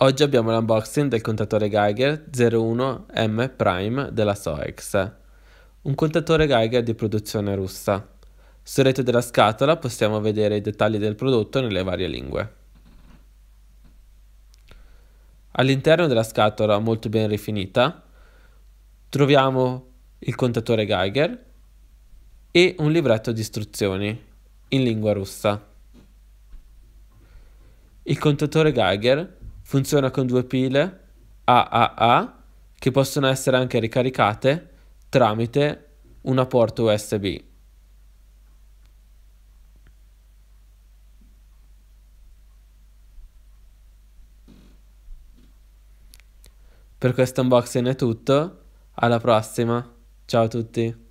Oggi abbiamo l'unboxing del contatore Geiger 01M Prime della Soex, un contatore Geiger di produzione russa. Sul rete della scatola possiamo vedere i dettagli del prodotto nelle varie lingue. All'interno della scatola molto ben rifinita troviamo il contatore Geiger e un libretto di istruzioni in lingua russa. Il contatore Geiger funziona con due pile AAA che possono essere anche ricaricate tramite una porta USB. Per questo unboxing è tutto, alla prossima, ciao a tutti!